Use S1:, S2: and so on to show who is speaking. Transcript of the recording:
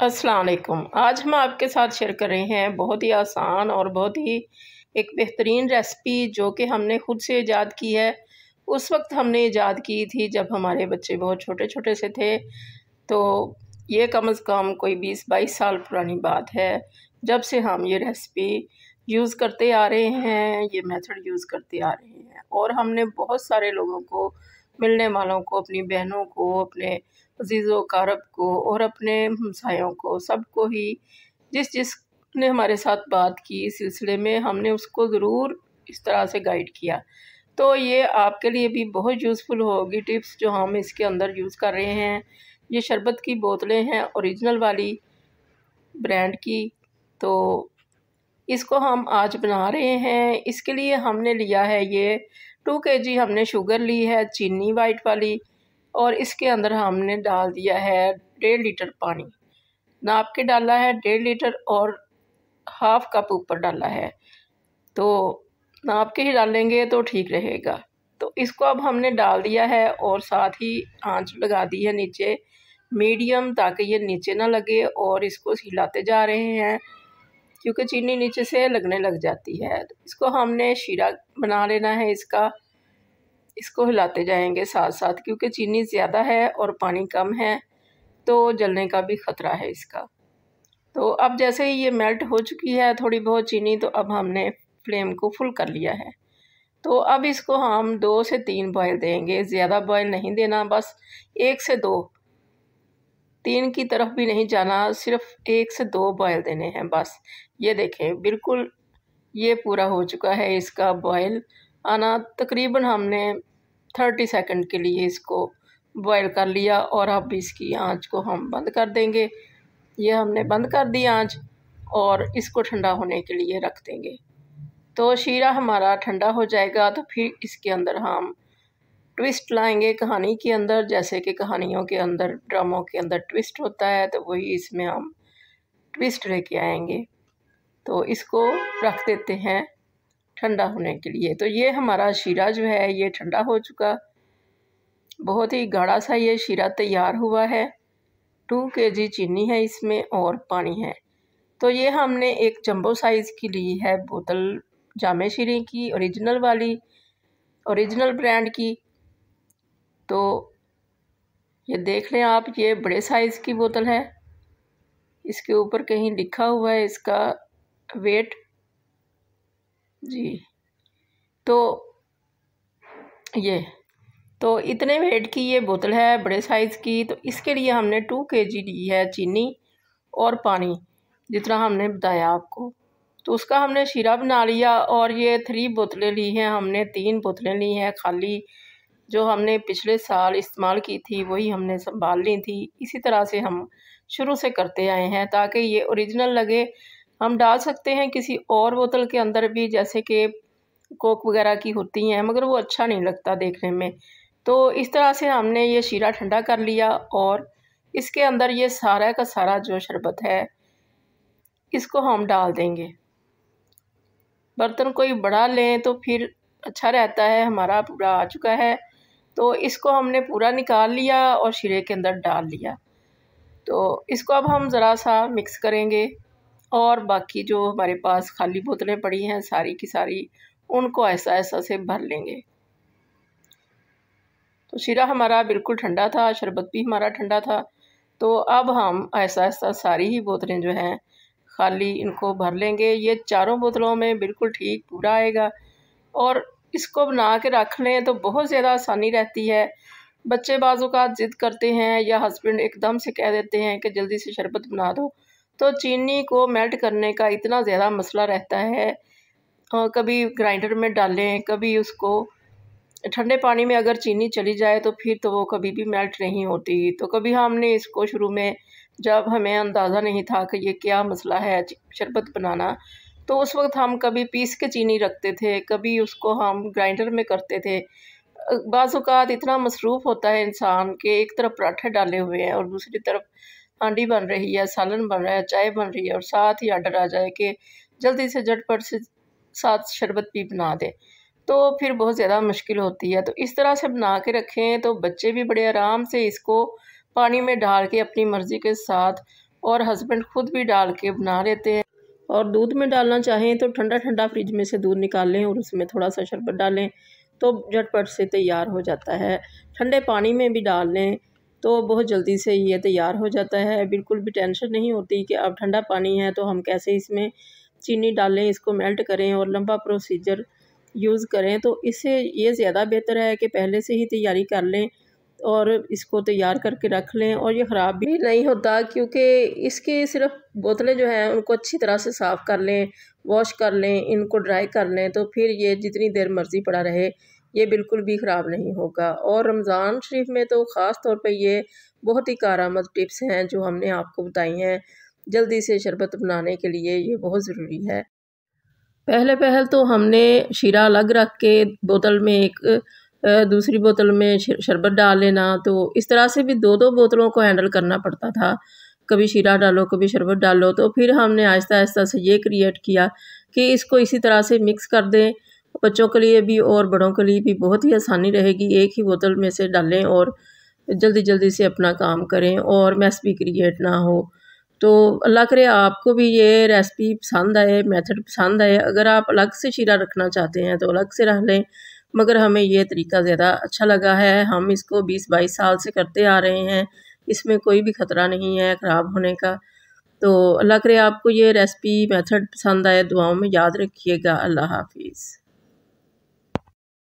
S1: असलकम आज हम आपके साथ शेयर कर रहे हैं बहुत ही आसान और बहुत ही एक बेहतरीन रेसिपी जो कि हमने खुद से ईजाद की है उस वक्त हमने ईजाद की थी जब हमारे बच्चे बहुत छोटे छोटे से थे तो ये कम अज़ कम कोई बीस बाईस साल पुरानी बात है जब से हम ये रेसिपी यूज़ करते आ रहे हैं ये मेथड यूज़ करते आ रहे हैं और हमने बहुत सारे लोगों को मिलने वालों को अपनी बहनों को अपने अजीज़ों कारब को और अपने हमसायों को सबको ही जिस जिस ने हमारे साथ बात की इस सिलसिले में हमने उसको ज़रूर इस तरह से गाइड किया तो ये आपके लिए भी बहुत यूज़फुल होगी टिप्स जो हम इसके अंदर यूज़ कर रहे हैं ये शरबत की बोतलें हैं ओरिजिनल वाली ब्रांड की तो इसको हम आज बना रहे हैं इसके लिए हमने लिया है ये टू के जी हमने शुगर ली है चीनी वाइट वाली और इसके अंदर हमने डाल दिया है डेढ़ लीटर पानी नाप के डाला है डेढ़ लीटर और हाफ कप ऊपर डाला है तो नाप के ही डालेंगे तो ठीक रहेगा तो इसको अब हमने डाल दिया है और साथ ही आंच लगा दी है नीचे मीडियम ताकि ये नीचे ना लगे और इसको हिलाते जा रहे हैं क्योंकि चीनी नीचे से लगने लग जाती है इसको हमने शीरा बना लेना है इसका इसको हिलाते जाएंगे साथ साथ क्योंकि चीनी ज़्यादा है और पानी कम है तो जलने का भी ख़तरा है इसका तो अब जैसे ही ये मेल्ट हो चुकी है थोड़ी बहुत चीनी तो अब हमने फ्लेम को फुल कर लिया है तो अब इसको हम दो से तीन बॉयल देंगे ज़्यादा बॉयल नहीं देना बस एक से दो तीन की तरफ भी नहीं जाना सिर्फ एक से दो बॉयल देने हैं बस ये देखें बिल्कुल ये पूरा हो चुका है इसका बॉयल आना तकरीबन हमने थर्टी सेकंड के लिए इसको बॉयल कर लिया और अब इसकी आंच को हम बंद कर देंगे ये हमने बंद कर दी आंच और इसको ठंडा होने के लिए रख देंगे तो शीरा हमारा ठंडा हो जाएगा तो फिर इसके अंदर हम ट्विस्ट लाएंगे कहानी के अंदर जैसे कि कहानियों के अंदर ड्रामों के अंदर ट्विस्ट होता है तो वही इसमें हम ट्विस्ट लेके आएंगे तो इसको रख देते हैं ठंडा होने के लिए तो ये हमारा शीरा जो है ये ठंडा हो चुका बहुत ही गाढ़ा सा ये शीरा तैयार हुआ है टू के जी चीनी है इसमें और पानी है तो ये हमने एक जंबो साइज़ की ली है बोतल जामे शीरे की ओरिजिनल वाली ओरिजिनल ब्रांड की तो ये देख लें आप ये बड़े साइज़ की बोतल है इसके ऊपर कहीं लिखा हुआ है इसका वेट जी तो ये तो इतने वेट की ये बोतल है बड़े साइज़ की तो इसके लिए हमने टू के जी ली है चीनी और पानी जितना हमने बताया आपको तो उसका हमने शीरा बना लिया और ये थ्री बोतलें ली हैं हमने तीन बोतलें ली हैं खाली जो हमने पिछले साल इस्तेमाल की थी वही हमने संभाल ली थी इसी तरह से हम शुरू से करते आए हैं ताकि ये ओरिजिनल लगे हम डाल सकते हैं किसी और बोतल के अंदर भी जैसे कि कोक वगैरह की होती हैं मगर वो अच्छा नहीं लगता देखने में तो इस तरह से हमने ये शीरा ठंडा कर लिया और इसके अंदर ये सारा का सारा जो शरबत है इसको हम डाल देंगे बर्तन कोई बड़ा लें तो फिर अच्छा रहता है हमारा पूरा आ चुका है तो इसको हमने पूरा निकाल लिया और शीरे के अंदर डाल लिया तो इसको अब हम ज़रा सा मिक्स करेंगे और बाकी जो हमारे पास खाली बोतलें पड़ी हैं सारी की सारी उनको ऐसा ऐसा से भर लेंगे तो शीरा हमारा बिल्कुल ठंडा था शरबत भी हमारा ठंडा था तो अब हम ऐसा ऐसा सारी ही बोतलें जो हैं खाली इनको भर लेंगे ये चारों बोतलों में बिल्कुल ठीक पूरा आएगा और इसको बना के रख लें तो बहुत ज़्यादा आसानी रहती है बच्चे बाजू का ज़िद करते हैं या हस्बैंड एकदम से कह देते हैं कि जल्दी से शरबत बना दो तो चीनी को मेल्ट करने का इतना ज़्यादा मसला रहता है कभी ग्राइंडर में डालें कभी उसको ठंडे पानी में अगर चीनी चली जाए तो फिर तो वो कभी भी मेल्ट नहीं होती तो कभी हमने इसको शुरू में जब हमें अंदाज़ा नहीं था कि ये क्या मसला है शरबत बनाना तो उस वक्त हम कभी पीस के चीनी रखते थे कभी उसको हम ग्राइंडर में करते थे बाज़ात इतना मसरूफ़ होता है इंसान के एक तरफ पराठे डाले हुए हैं और दूसरी तरफ हांडी बन रही है सालन बन रहा है चाय बन रही है और साथ ही आर्डर आ जाए कि जल्दी से झटपट से साथ शरबत भी बना दें तो फिर बहुत ज़्यादा मुश्किल होती है तो इस तरह से बना के रखें तो बच्चे भी बड़े आराम से इसको पानी में डाल के अपनी मर्ज़ी के साथ और हस्बैंड खुद भी डाल के बना लेते हैं और दूध में डालना चाहें तो ठंडा ठंडा फ्रिज में से दूध निकाल लें और उसमें थोड़ा सा शरबत डालें तो झटपट से तैयार हो जाता है ठंडे पानी में भी डाल लें तो बहुत जल्दी से ये तैयार हो जाता है बिल्कुल भी टेंशन नहीं होती कि अब ठंडा पानी है तो हम कैसे इसमें चीनी डालें इसको मेल्ट करें और लंबा प्रोसीजर यूज़ करें तो इससे ये ज़्यादा बेहतर है कि पहले से ही तैयारी कर लें और इसको तैयार करके रख लें और ये ख़राब भी नहीं होता क्योंकि इसकी सिर्फ बोतलें जो हैं उनको अच्छी तरह से साफ़ कर लें वॉश कर लें इनको ड्राई कर लें तो फिर ये जितनी देर मर्ज़ी पड़ा रहे ये बिल्कुल भी ख़राब नहीं होगा और रमज़ान शरीफ में तो ख़ास तौर पर ये बहुत ही कारामद टिप्स हैं जो हमने आपको बताई हैं जल्दी से शरबत बनाने के लिए ये बहुत ज़रूरी है पहले पहल तो हमने शीरा अलग रख के बोतल में एक दूसरी बोतल में शरबत डाल लेना तो इस तरह से भी दो दो बोतलों को हैंडल करना पड़ता था कभी शीरा डालो कभी शरबत डालो तो फिर हमने आहिस्ता आहिस्ता से ये क्रिएट किया कि इसको इसी तरह से मिक्स कर दें बच्चों के लिए भी और बड़ों के लिए भी बहुत ही आसानी रहेगी एक ही बोतल में से डालें और जल्दी जल्दी से अपना काम करें और मैस भी क्रिएट ना हो तो अल्लाह करे आपको भी ये रेसिपी पसंद आए मेथड पसंद आए अगर आप अलग से शीरा रखना चाहते हैं तो अलग से रख लें मगर हमें ये तरीका ज़्यादा अच्छा लगा है हम इसको 20-22 साल से करते आ रहे हैं इसमें कोई भी ख़तरा नहीं है ख़राब होने का तो अल्लाह करे आपको ये रेसिपी मेथड पसंद आए दुआओं में याद रखिएगा अल्लाह हाफिज़